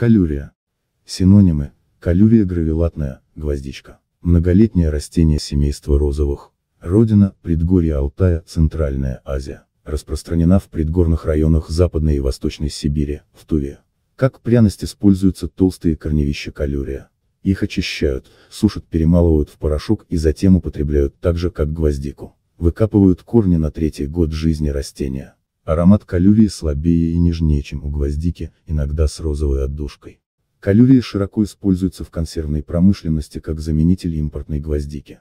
Калюрия. Синонимы. Калюрия гравелатная, гвоздичка. Многолетнее растение семейства розовых. Родина, предгорье Алтая, Центральная Азия. Распространена в предгорных районах Западной и Восточной Сибири, в Туве. Как пряность используются толстые корневища калюрия. Их очищают, сушат, перемалывают в порошок и затем употребляют так же, как гвоздику. Выкапывают корни на третий год жизни растения. Аромат калюрии слабее и нежнее, чем у гвоздики, иногда с розовой отдушкой. Калюрия широко используется в консервной промышленности как заменитель импортной гвоздики.